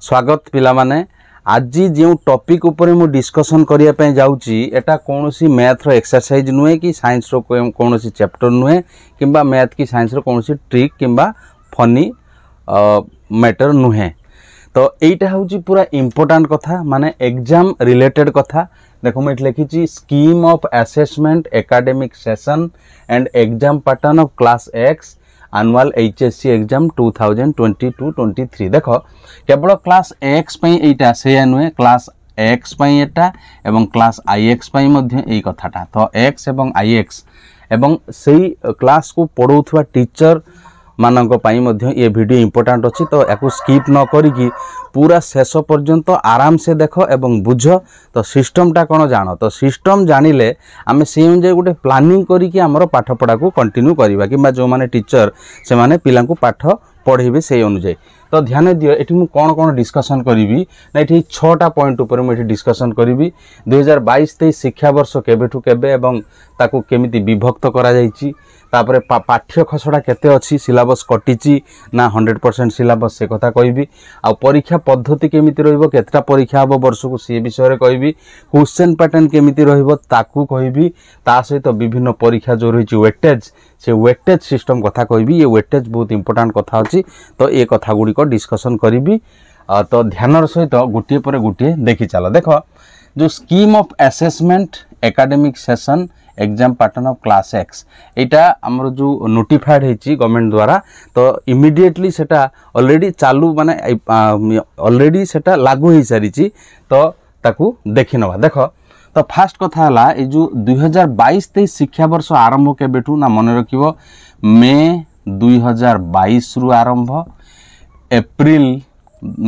ସ୍ୱାଗତ ପିଲାମାନେ ଆଜି ଯେଉଁ ଟପିକ୍ ଉପରେ ମୁଁ ଡିସ୍କସନ୍ କରିବା ପାଇଁ ଯାଉଛି ଏଇଟା କୌଣସି ମ୍ୟାଥ୍ର ଏକ୍ସରସାଇଜ୍ ନୁହେଁ କି ସାଇନ୍ସର କୌଣସି ଚାପ୍ଟର ନୁହେଁ କିମ୍ବା ମ୍ୟାଥ୍ କି ସାଇନ୍ସର କୌଣସି ଟ୍ରିକ୍ କିମ୍ବା ଫନି ମ୍ୟାଟର୍ ନୁହେଁ ତ ଏଇଟା ହେଉଛି ପୁରା ଇମ୍ପୋର୍ଟାଣ୍ଟ କଥା ମାନେ ଏକ୍ଜାମ୍ ରିଲେଟେଡ୍ କଥା ଦେଖ ମୁଁ ଏଠି ଲେଖିଛି scheme of assessment academic session and exam pattern of class X annual H S C exam two thousand twenty two twenty three देख केवल क्लास एक्स यहाँ से नुहे क्लास एक्स एटा एवं क्लास आईएक्स कथाटा तो एक्स एवं आईएक्स एवं से क्लास को पढ़ाऊ टीचर ମାନଙ୍କ ପାଇଁ ମଧ୍ୟ ଏ ଭିଡ଼ିଓ ଇମ୍ପୋର୍ଟାଣ୍ଟ ଅଛି ତ ୟାକୁ ସ୍କିପ୍ ନ କରିକି ପୁରା ଶେଷ ପର୍ଯ୍ୟନ୍ତ ଆରାମସେ ଦେଖ ଏବଂ ବୁଝ ତ ସିଷ୍ଟମଟା କ'ଣ ଜାଣ ତ ସିଷ୍ଟମ ଜାଣିଲେ ଆମେ ସେଇ ଅନୁଯାୟୀ ଗୋଟେ ପ୍ଲାନିଂ କରିକି ଆମର ପାଠପଢ଼ାକୁ କଣ୍ଟିନ୍ୟୁ କରିବା କିମ୍ବା ଯେଉଁମାନେ ଟିଚର ସେମାନେ ପିଲାଙ୍କୁ ପାଠ ପଢ଼େଇବେ ସେଇ ଅନୁଯାୟୀ ତ ଧ୍ୟାନ ଦିଅ ଏଠି ମୁଁ କ'ଣ କ'ଣ ଡିସ୍କସନ୍ କରିବି ନା ଏଠି ଛଅଟା ପଏଣ୍ଟ ଉପରେ ମୁଁ ଏଠି ଡିସ୍କସନ୍ କରିବି ଦୁଇହଜାର ବାଇଶ ତେଇଶ ଶିକ୍ଷାବର୍ଷ କେବେଠୁ କେବେ ଏବଂ ତାକୁ କେମିତି ବିଭକ୍ତ କରାଯାଇଛି তাপরে ପାଠ୍ୟ ଖସଡ଼ା କେତେ ଅଛି ସିଲାବସ୍ କଟିଛି ନା ହଣ୍ଡ୍ରେଡ଼ ପରସେଣ୍ଟ ସିଲାବସ୍ ସେ କଥା କହିବି ଆଉ ପରୀକ୍ଷା ପଦ୍ଧତି କେମିତି ରହିବ କେତେଟା ପରୀକ୍ଷା ହେବ ବର୍ଷକୁ ସେ ବିଷୟରେ କହିବି କ୍ୱେଶ୍ଚନ୍ ପ୍ୟାଟର୍ନ କେମିତି ରହିବ ତାକୁ କହିବି ତା ସହିତ ବିଭିନ୍ନ ପରୀକ୍ଷା ଯେଉଁ ରହିଛି ୱେଟେଜ୍ ସେ ୱେଟେଜ୍ ସିଷ୍ଟମ୍ କଥା କହିବି ଏ ୱେଟେଜ୍ ବହୁତ ଇମ୍ପୋର୍ଟାଣ୍ଟ କଥା ଅଛି ତ ଏ କଥା ଗୁଡ଼ିକ ଡିସ୍କସନ୍ କରିବି ତ ଧ୍ୟାନର ସହିତ ଗୋଟିଏ ପରେ ଗୋଟିଏ ଦେଖିଚାଲ ଦେଖ ଯେଉଁ scheme of assessment academic session exam pattern of class X এইটা আমার যে নোটিফাইড হয়েছি গভর্নমেন্ট দ্বারা তো ইমিডিয়েটলি সেটা অলরেডি চালু মানে অলরেডি সেটা লাগু হয়ে সারিছি তো তাকে দেখি নেওয়া দেখ তো ফার্স্ট কথা হল এই যে দুই হাজার বাইশ তেইশ শিক্ষাবর্ষ আরম্ভ কেবেঠু না মনে রাখব মে দুই হাজার বাইশ রু আরম্ভ এপ্রিল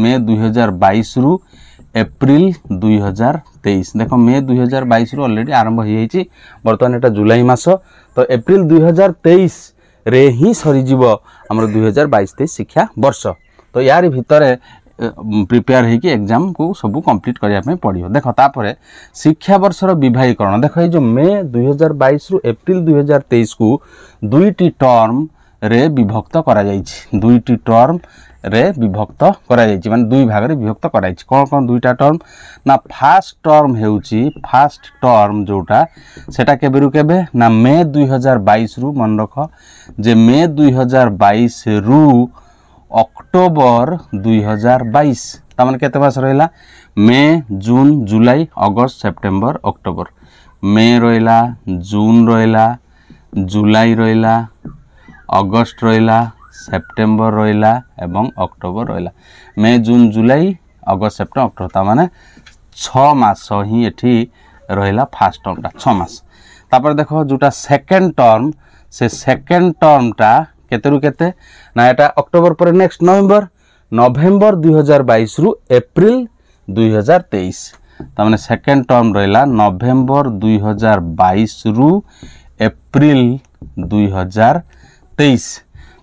মে দুই হাজার বাইশ রু এপ্রিল দুই হাজার তেইশ দেখ মে দুই হাজার বাইশ অলরেডি আরম্ভ হয়েছে বর্তমানে এটা জুলাই মাস তো এপ্রিল দুই হাজার তেইশ রে হি সরিযিব আমার দুই হাজার বাইশ তেইশ শিক্ষা বর্ষ তো ইয়ার ভিতরে প্রিপেয়ার হয়েকি এক্সাম কু সব কমপ্লিট করা পড়ব দেখ তাপরে শিক্ষাবর্ষর বিবাহীকরণ দেখ এই যে মে দুই হাজার বাইশ রু এপ্রিল দুই হাজার তেইশ কু দুইটি টর্ম ରେ ବିଭକ୍ତ କରାଯାଇଛି ଦୁଇଟି ଟର୍ମ রে বিভক্ত କରାଯାଇଛି মানে দুই ভাগরে বিভক্ত କରାଯାଇଛି কোন কোন দুইটা টর্ম না ফার্স্ট টর্ম হেউচি ফার্স্ট টর্ম যেটা সেটা কেবেরু কেবে না মে 2022 রু মনে রাখ যে মে 2022 রু অক্টোবর 2022 তার মানে কত মাস রহিলা May June July August September October May রহিলা জুন রহিলা জুলাই রহিলা অগস্ট রহিলা ସେପ୍ଟେମ୍ବର ରହିଲା ଏବଂ ଅକ୍ଟୋବର ରହିଲା May June July August September October ତା'ମାନେ ଛଅ ମାସ ହିଁ ଏଠି ରହିଲା ଫାର୍ଷ୍ଟ ଟର୍ମଟା ଛଅ ମାସ ତାପରେ ଦେଖ ଯେଉଁଟା ସେକେଣ୍ଡ ଟର୍ମ ସେ ସେକେଣ୍ଡ ଟର୍ମଟା କେତେରୁ କେତେ ନା ଏଇଟା ଅକ୍ଟୋବର ପରେ ନେକ୍ସଟ ନଭେମ୍ବର ନଭେମ୍ବର ଦୁଇହଜାର ବାଇଶରୁ ଏପ୍ରିଲ ଦୁଇହଜାର ତେଇଶ ତାମାନେ ସେକେଣ୍ଡ ଟର୍ମ ରହିଲା ନଭେମ୍ବର ଦୁଇହଜାର ବାଇଶରୁ ଏପ୍ରିଲ ଦୁଇହଜାର ତେଇଶ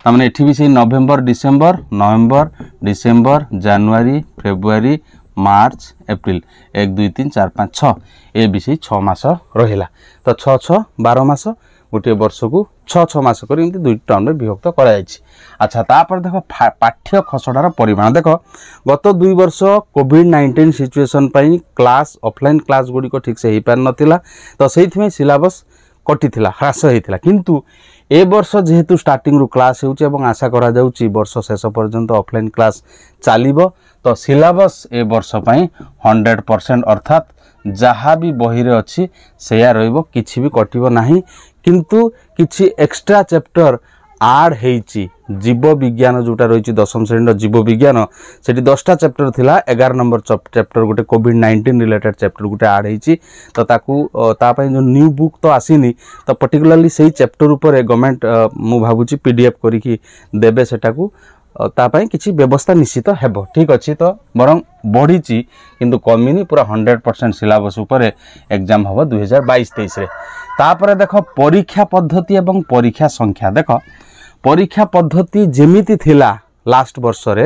ତାମାନେ ଏଠି ବି ସେଇ November December November December January February March April ଏକ ଦୁଇ ତିନି ଚାରି ପାଞ୍ଚ ଛଅ ଏ ବି ସେଇ ଛଅ ମାସ ରହିଲା ତ ଛଅ ଛଅ ବାର ମାସ ଗୋଟିଏ ବର୍ଷକୁ ଛଅ ଛଅ ମାସ କରି ଏମିତି ଦୁଇ ଟର୍ମରେ ବିଭକ୍ତ କରାଯାଇଛି ଆଚ୍ଛା ତାପରେ ଦେଖ ପାଠ୍ୟ ଖସଡ଼ାର ପରିମାଣ ଦେଖ ଗତ ଦୁଇ ବର୍ଷ କୋଭିଡ଼ ନାଇଣ୍ଟିନ୍ ସିଚୁଏସନ୍ ପାଇଁ କ୍ଲାସ୍ ଅଫଲାଇନ୍ କ୍ଲାସ୍ ଗୁଡ଼ିକ ଠିକ୍ସେ ହେଇପାରିନଥିଲା ତ ସେଇଥିପାଇଁ ସିଲାବସ୍ କଟିଥିଲା ହ୍ରାସ ହେଇଥିଲା କିନ୍ତୁ ए वर्ष जेहेतु स्टार्टिंग रु क्लास हेउछ एवं आशा करा जाउछ वर्ष शेष पर्यंत ऑफलाइन क्लास चालिबो तो सिलेबस ए वर्ष पई 100% अर्थात जहा भी बही रे अछि सेया रहइबो किछि भी कटिबो नाही किंतु किछि एक्स्ट्रा चैप्टर আড হয়েছি জীববিজ্ঞান যেটা রয়েছে দশম শ্রেণীর জীববিজ্ঞান সেটি দশটা চ্যাপ্টর লা এগার নম্বর চ্যাপ্টর গোটে কোভিড নাইন্টিন রিলেটেড চ্যাপ্টর গোটে আড হয়েছি তো তাকে তাপাই যে নিউ বুক তো আসিনি তো পর্টিকুলারলি সেই চ্যাপ্টর উপরে গভর্নমেন্ট মু ভাবুছি পিডিএফ করিকি দেবে সেটাকু তাপাই কিছু ব্যবস্থা নিশ্চিত হব ঠিক অছি তো বরং বড়িছি কিন্তু কমিনি পুরা হন্ড্রেড পরসেন্ট সিলাবস উপরে এক্সাম হব দুই হাজার বাইশ তেইশে তাপরে দেখ পরীক্ষা পদ্ধতি এবং পরীক্ষা সংখ্যা দেখ ପରୀକ୍ଷା ପଦ୍ଧତି ଯେମିତି ଥିଲା ଲାଷ୍ଟ ବର୍ଷରେ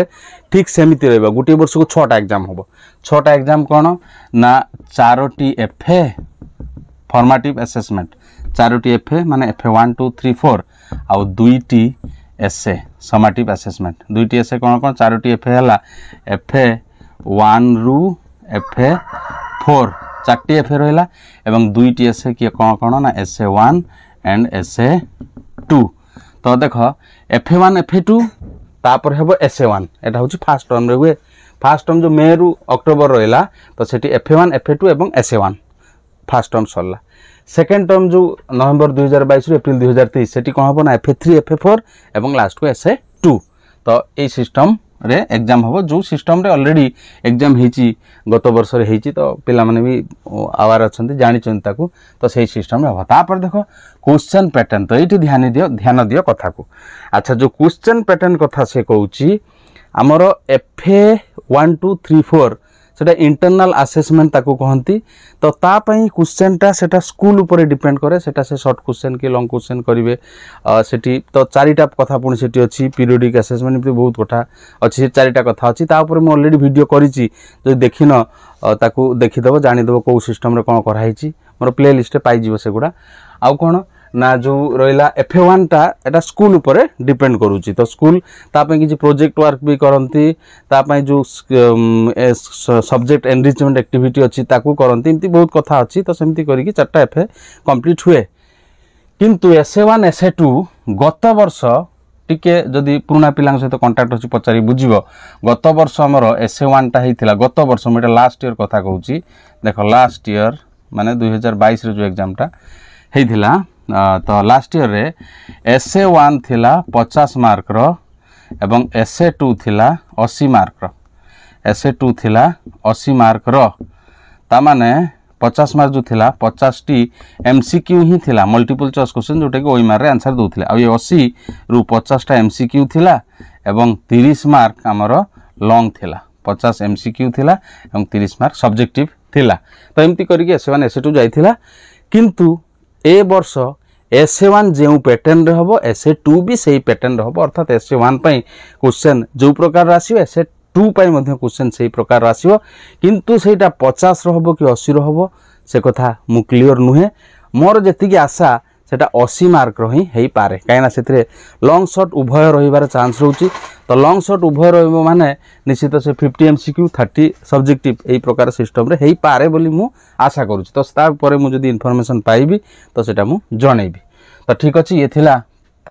ଠିକ୍ ସେମିତି ରହିବ ଗୋଟିଏ ବର୍ଷକୁ ଛଅଟା ଏକ୍ଜାମ୍ ହେବ ଛଅଟା ଏକ୍ଜାମ୍ କ'ଣ ନା ଚାରୋଟି ଏଫ୍ ଏ ଫର୍ମାଟିଭ୍ ଆସେସମେଣ୍ଟ ଚାରୋଟି ଏଫ୍ ଏ ମାନେ F A one two three four ଆଉ ଦୁଇଟି ଏସ୍ଏ ସମାଟିଭ୍ ଆସେସମେଣ୍ଟ ଦୁଇଟି ଏସ୍ଏ କ'ଣ କ'ଣ ଚାରୋଟି ଏଫ୍ ଏ ହେଲା ଏଫ୍ ଏ ୱାନ୍ରୁ ଏଫ୍ ଏ ଫୋର୍ ଚାରିଟି ଏଫ୍ ଏ ରହିଲା ଏବଂ ଦୁଇଟି ଏସ୍ଏ କିଏ କ'ଣ କ'ଣ ନା SA one and SA two ତ ଦେଖ F A one F A two ତାପରେ ହେବ ଏସ୍ ଏ ୱାନ୍ ଏଇଟା ହେଉଛି ଫାର୍ଷ୍ଟ ଟର୍ମରେ ହୁଏ ଫାର୍ଷ୍ଟ ଟର୍ମ ଯେଉଁ ମେରୁ ଅକ୍ଟୋବର ରହିଲା ତ ସେଠି F A one F A two ଏବଂ S A one first term ସରିଲା ସେକେଣ୍ଡ ଟର୍ମ ଯେଉଁ ନଭେମ୍ବର ଦୁଇ ହଜାର ବାଇଶରୁ ଏପ୍ରିଲ ଦୁଇ ହଜାର ତେଇଶ ସେଠି କ'ଣ ହେବ ନା F A three F A four ଏବଂ ଲାଷ୍ଟକୁ ଏସ୍ ଏ ଟୁ ତ ଏଇ ସିଷ୍ଟମ୍ ରେ ଏକ୍ଜାମ୍ ହେବ ଯେଉଁ ସିଷ୍ଟମ୍ରେ ଅଲରେଡ଼ି ଏକ୍ଜାମ୍ ହେଇଛି ଗତ ବର୍ଷରେ ହେଇଛି ତ ପିଲାମାନେ ବି ଆୱାର ଅଛନ୍ତି ଜାଣିଛନ୍ତି ତାକୁ ତ ସେଇ ସିଷ୍ଟମ୍ରେ ହେବ ତାପରେ ଦେଖ କ୍ୱେଶ୍ଚନ୍ ପ୍ୟାଟର୍ନ ତ ଏଇଠି ଧ୍ୟାନ ଦିଅ ଧ୍ୟାନ ଦିଅ କଥାକୁ ଆଚ୍ଛା ଯେଉଁ କ୍ୱେଶ୍ଚନ୍ ପ୍ୟାଟର୍ନ କଥା ସେ କହୁଛି ଆମର F A one two three four সেটা ইন্টরনাল আসেসমেন্ট তাকে কহতি তো তাপাই কোশ্চেনটা সেটা স্কুল উপরে ডিপেন্ড করে সেটা সে সর্ট কোশ্চেন কি লং কোশ্চেন করবে সেটি তো চারিটা কথা পুঁ সেটি অছি পিরিয়ডিক আসেসমেন্ট এমনি বহুত কথা অছি সে চারিটা কথা অছি তা উপরে মু অলরেডি ভিডিও করেছি যদি দেখিন তাকে দেখিদেব জাঁদেব কেউ সিষ্টমরে কম করা হয়েছি মোর প্লে লিষ্টে পাইଯିବ সেগুড়া আউ কোণ না ଯେଉଁ ରହିଲା ଏଫ୍ ୱାନ୍ଟା ଏଇଟା ସ୍କୁଲ୍ ଉପରେ ଡିପେଣ୍ଡ କରୁଛି ତ ସ୍କୁଲ୍ ତା ପାଇଁ କିଛି ପ୍ରୋଜେକ୍ଟ ୱାର୍କ ବି କରନ୍ତି ତା ପାଇଁ ଯେଉଁ ସବଜେକ୍ଟ ଏନରିଚମେଣ୍ଟ ଆକ୍ଟିଭିଟି ଅଛି ତାକୁ କରନ୍ତି ଏମିତି ବହୁତ କଥା ଅଛି ତ ସେମିତି କରିକି ଚାରିଟା ଏଫ୍ ଏ କମ୍ପ୍ଲିଟ୍ ହୁଏ କିନ୍ତୁ S A one S A two ଗତ ବର୍ଷ টিকে যদি পুরোনা পিলাঙ্ক সহ কন্টাক্ট অছি পচারি বুঝব গত বর্ষ আমার এস এ ওয়ানটা হয়েছিল গত বর্ষ মু এটা লাস্ট ইয়র কথা কହୁছি দেখ লাস্ট ইয়র মানে দুই হাজার বাইশের যে এক্সামটা হয়েছিল ତ ଲାଷ୍ଟ ଇୟର୍ରେ ଏସ୍ଏ ୱାନ୍ ଥିଲା ପଚାଶ ମାର୍କର ଏବଂ ଏସ୍ଏ ଟୁ ଥିଲା ଅଶୀ ମାର୍କର ଏସ୍ଏ ଟୁ ଥିଲା ଅଶୀ ମାର୍କର ତାମାନେ ପଚାଶ ମାର୍କ ଯେଉଁ ଥିଲା ପଚାଶଟି ଏମ୍ ସି କ୍ୟୁ ହିଁ ଥିଲା ମଲ୍ଟିପୁଲ୍ ଚଏସ୍ କୋଶ୍ଚିନ୍ ଯେଉଁଟାକି ଓଇ ମାର୍କରେ ଆନ୍ସର୍ ଦେଉଥିଲେ ଆଉ ଏ ଅଶୀରୁ ପଚାଶଟା ଏମ୍ ସି କ୍ୟୁ ଥିଲା ଏବଂ ତିରିଶ ମାର୍କ ଆମର ଲଙ୍ଗ୍ ଥିଲା ପଚାଶ ଏମ୍ ସି କ୍ୟୁ ଥିଲା ଏବଂ ତିରିଶ ମାର୍କ ସବଜେକ୍ଟିଭ୍ ଥିଲା ତ ଏମିତି କରିକି ସେମାନେ ଏସ୍ ଟୁ ଯାଇଥିଲା କିନ୍ତୁ ଏ ବର୍ଷ এসএ ওয়ান যে প্যাটর্নরে হব এসএ টু বি সেই প্যাটর্নরে হব অর্থাৎ এসএ ওয়ান কোশ্চেন যে প্রকার আসবে এসএ টু কোশ্চেন সেই প্রকার আসব কিন্তু সেইটা পচাশর হব কি অশীর হব সে কথা মু ক্লিয়র নুহে মোর যেতিকি আশা সেটা অশী মার্কর ହିଁ ହେଇପାରେ କାହିଁକିନା ସେଥିରେ ଲଙ୍ଗ୍ ସଟ୍ ଉଭୟ ରହିବାର ଚାନ୍ସ ରହୁଛି তো লং সর্ট উভয় রহব মানে নিশ্চিত সে ফিফটি এমসিকিউ থার্টি সবজেক্টিভ এই প্রকার সিষ্টমরে হয়েপরে বলে মু আশা করুছি তো তাপরে মু যদি ইনফরমেশন পাইবি তো সেটা মু জনাইবি তো ঠিক আছে ইয়ে লা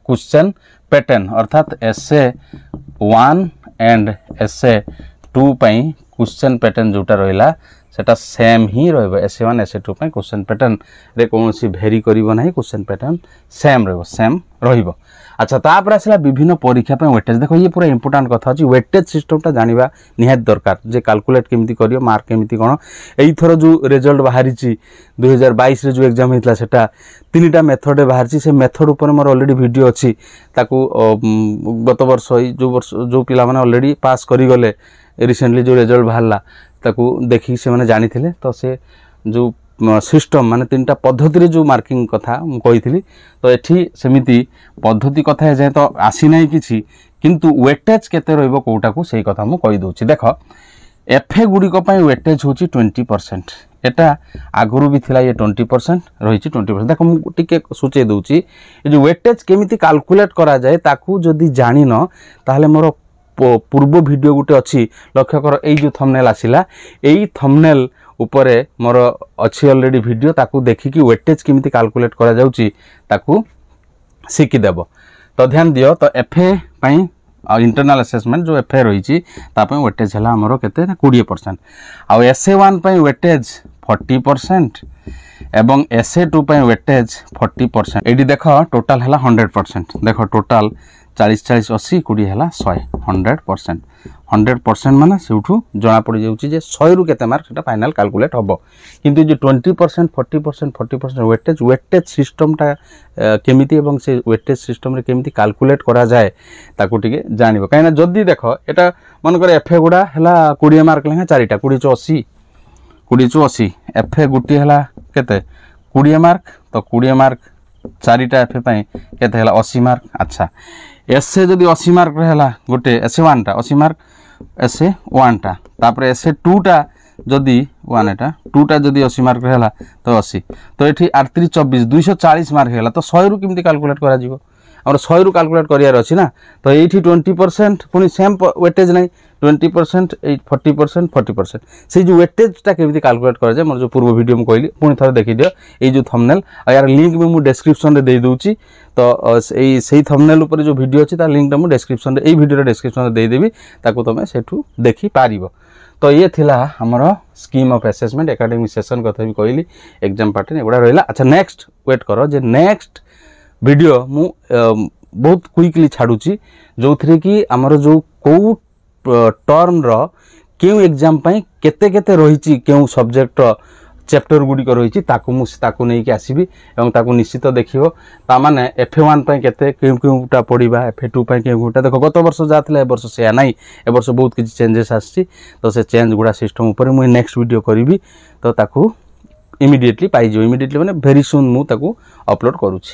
কোশ্চেন প্যাটর্ন অর্থাৎ SA one and SA two পাই কোশ্চেন প্যাটর্ন যেটা রহিলা সেটা ସେମ୍ ହିଁ ରହିବ ଏସ୍ ୱାନ୍ ଏସ୍ ଟୁ ପାଇଁ କୋଶ୍ଚେନ୍ ପ୍ୟାଟର୍ନରେ କୌଣସି ଭେରି କରିବ ନାହିଁ କୋଶ୍ଚେନ୍ ପ୍ୟାଟର୍ନ ସେମ୍ ରହିବ ସେମ୍ ରହିବ ଆଚ୍ଛା ତାପରେ ଆସିଲା ବିଭିନ୍ନ ପରୀକ୍ଷା ପାଇଁ ୱେଟେଜ୍ ଦେଖ ଇଏ ପୁରା ଇମ୍ପୋର୍ଟାଣ୍ଟ କଥା ଅଛି ୱେଟେଜ୍ ସିଷ୍ଟମ୍ଟା ଜାଣିବା ନିହାତି ଦରକାର ଯେ କାଲକୁଲେଟ୍ କେମିତି କରିବ ମାର୍କ କେମିତି କ'ଣ ଏଇଥର ଯେଉଁ ରେଜଲ୍ଟ ବାହାରିଛି ଦୁଇହଜାର ବାଇଶରେ ଯେଉଁ ଏକ୍ଜାମ୍ ହେଇଥିଲା ସେଟା ତିନିଟା ମେଥଡ଼ରେ ବାହାରିଛି ସେ ମେଥଡ଼ ଉପରେ ମୋର ଅଲରେଡ଼ି ଭିଡ଼ିଓ ଅଛି ତାକୁ ଗତ ବର୍ଷ ଏଇ ଯେଉଁ ବର୍ଷ ଯେଉଁ ପିଲାମାନେ ଅଲରେଡ଼ି ପାସ୍ କରିଗଲେ ରିସେଣ୍ଟଲି ଯେଉଁ ରେଜଲ୍ଟ ବାହାରିଲା ତାକୁ ଦେଖିକି ସେମାନେ ଜାଣିଥିଲେ ତ ସେ ଯେଉଁ ସିଷ୍ଟମ୍ ମାନେ ତିନିଟା ପଦ୍ଧତିରେ ଯେଉଁ ମାର୍କିଂ କଥା ମୁଁ କହିଥିଲି ତ ଏଠି ସେମିତି ପଦ୍ଧତି କଥା ଏଯାଏଁ ତ ଆସିନାହିଁ କିଛି କିନ୍ତୁ ୱେଟେଜ୍ କେତେ ରହିବ କେଉଁଟାକୁ ସେଇ କଥା ମୁଁ କହିଦେଉଛି ଦେଖ ଏଫ୍ଏ ଗୁଡ଼ିକ ପାଇଁ ୱେଟେଜ୍ ହେଉଛି ଟ୍ୱେଣ୍ଟି ପରସେଣ୍ଟ ଏଇଟା ଆଗରୁ ବି ଥିଲା ইয়ে ଟ୍ୱେଣ୍ଟି ପରସେଣ୍ଟ ରହିଛି ଟ୍ୱେଣ୍ଟି ପରସେଣ୍ଟ ଦେଖ ମୁଁ সূচাই দেছি ଦେଉଛି ଏ ଯେଉଁ ୱେଟେଜ୍ କେମିତି କାଲକୁଲେଟ୍ କରାଯାଏ ତାକୁ ଯଦି ଜାଣିନ ତାହେଲେ ମୋର পূর্ব ভিডিও গোটে অছি লক্ষ্য কর এই যে থমনেল আসিলা এই থমনেল উপরে মোর অছি অলরেডি ভিডিও তাকু দেখিকি ওয়েটেজ কেমিতি ক্যালকুলেট করা যাউচি তাকু শিখি দেব তো ধ্যান দিও তো এফএ পাই ইন্টরনাল ଆସେସମେଣ୍ଟ ଯେଉଁ ଏଫ୍ ଆଇ ରହିଛି ତା ପାଇଁ ୱେଟେଜ୍ ହେଲା ଆମର କେତେ ନା କୋଡ଼ିଏ ପରସେଣ୍ଟ ଆଉ ଏସ୍ ଏ ୱାନ୍ ପାଇଁ ୱେଟେଜ୍ ଫର୍ଟି ପରସେଣ୍ଟ ଏବଂ ଏସ୍ ଏ ଟୁ ପାଇଁ ୱେଟେଜ୍ ଫର୍ଟି ପରସେଣ୍ଟ ଏଇଠି ଦେଖ ଟୋଟାଲ୍ ହେଲା ହଣ୍ଡ୍ରେଡ଼ ପରସେଣ୍ଟ ଦେଖ ଟୋଟାଲ୍ ଚାଳିଶ ଚାଳିଶ ଅଶୀ କୋଡ଼ିଏ ହେଲା ଶହେ ହଣ୍ଡ୍ରେଡ଼ ପରସେଣ୍ଟ ହଣ୍ଡ୍ରେଡ଼ ପରସେଣ୍ଟ ମାନେ ସେଇଠୁ ଜଣାପଡ଼ିଯାଉଛି ଯେ ଶହେରୁ କେତେ ମାର୍କ ସେଇଟା ଫାଇନାଲ୍ କାଲକୁଲେଟ୍ ହେବ କିନ୍ତୁ ଯେ twenty percent forty percent forty percent weightage weightage ସିଷ୍ଟମ୍ଟା କେମିତି ଏବଂ ସେ ୱେଟେଜ୍ ସିଷ୍ଟମ୍ରେ କେମିତି କାଲକୁଲେଟ୍ କରାଯାଏ ତାକୁ ଟିକେ ଜାଣିବ କାହିଁକିନା ଯଦି ଦେଖ ଏଇଟା ମନେକର ଏଫ୍ ଏ ଗୁଡ଼ା ହେଲା କୋଡ଼ିଏ ମାର୍କ ଲେଖା ଚାରିଟା କୋଡ଼ିଏ ଚଅଶୀ କୋଡ଼ିଏ ଚଅଶୀ ଏଫ୍ ଏ ଗୋଟିଏ ହେଲା କେତେ କୋଡ଼ିଏ ମାର୍କ ତ କୋଡ଼ିଏ ମାର୍କ ଚାରିଟା ଏଫ୍ ଏ ପାଇଁ କେତେ ହେଲା ଅଶୀ ମାର୍କ ଆଚ୍ଛା এসে যদি অশী মার্ক রহলা গোটে এসে ওয়ানটা অশী মার্ক এসে ওয়ানটা তাপরে এসে টুটা যদি ওয়ান এটা টুটা যদি অশী মার্ক রহলা তো অশী তো এটি আটত্রিশ চব্বিশ দুইশো চাশ মার্ক হল তো শহেরু কমিটি ক্যালকুলেট করা যাব আমার শহেরু ক্যালকুলেট করার অছি না তো এইটি টোয়েন্টি পরসেন্ট পুঁ সেম ওয়েটেজ নাই ଟ୍ୱେଣ୍ଟି ପରସେଣ୍ଟ ଏଇ ଫର୍ଟି ପରସେଣ୍ଟ ଫର୍ଟି ପରସେଣ୍ଟ ସେଇ ଯେଉଁ ୱେଟେଜ୍ଟା କେମିତି କାଲକୁଲେଟ୍ କରାଯାଏ ମୋର ଯେଉଁ ପୂର୍ବ ଭିଡ଼ିଓ ମୁଁ କହିଲି ପୁଣି ଥରେ ଦେଖିଦିଅ ଏଇ ଯେଉଁ ଥମ୍ନେଲ୍ ଆଉ ୟାର ଲିଙ୍କ୍ ବି ମୁଁ ଡେସ୍କ୍ରିପ୍ସନ୍ରେ ଦେଇଦେଉଛି ତ ଏଇ ସେଇ ଥମ୍ନେଲ୍ ଉପରେ ଯେଉଁ ଭିଡ଼ିଓ ଅଛି ତା ଲିଙ୍କ୍ଟା ମୁଁ ଡେସ୍କ୍ରିପ୍ସନ୍ରେ ଏଇ ଭିଡ଼ିଓର ଡେସ୍କ୍ରିପ୍ସନ୍ରେ ଦେଇଦେବି ତାକୁ ତୁମେ ସେଠୁ ଦେଖିପାରିବ ତ ଇଏ ଥିଲା ଆମର scheme of assessment academic session କଥା ବି କହିଲି ଏକ୍ଜାମ୍ ପାଟର୍ନ ଏଗୁଡ଼ା ରହିଲା ଆଚ୍ଛା ନେକ୍ସଟ ୱେଟ୍ କର ଯେ ନେକ୍ସଟ ଭିଡ଼ିଓ ମୁଁ ବହୁତ କୁଇକଲି ଛାଡ଼ୁଛି ଯେଉଁଥିରେ କି ଆମର ଯେଉଁ କେଉଁ ଟର୍ମର କେଉଁ ଏକ୍ଜାମ୍ ପାଇଁ କେତେ କେତେ ରହିଛି କେଉଁ ସବଜେକ୍ଟର ଚ୍ୟାପ୍ଟର ଗୁଡ଼ିକ ରହିଛି ତାକୁ ମୁଁ ତାକୁ ନେଇକି ଆସିବି ଏବଂ ତାକୁ ନିଶ୍ଚିତ ଦେଖିବ ତାମାନେ ଏଫ୍ ଏ ୱାନ୍ ପାଇଁ କେତେ କେଉଁ କେଉଁଟା ପଡ଼ିବା ଏଫ୍ ଏ ଟୁ ପାଇଁ କେଉଁ କେଉଁଟା ଦେଖ ଗତ ବର୍ଷ ଯାହା ଥିଲା ଏ ବର୍ଷ ସେୟା ନାହିଁ ଏ ବର୍ଷ ବହୁତ କିଛି ଚେଞ୍ଜେସ୍ ଆସିଛି ତ ସେ ଚେଞ୍ଜ ଗୁଡ଼ା ସିଷ୍ଟମ୍ ଉପରେ ମୁଁ ନେକ୍ସଟ ଭିଡ଼ିଓ କରିବି ତ ତାକୁ ଇମିଡ଼ିଏଟଲି ପାଇଯିବ ଇମିଡ଼ିଏଟଲି ମାନେ ଭେରି ସୁନ୍ ମୁଁ ତାକୁ ଅପଲୋଡ଼ କରୁଛି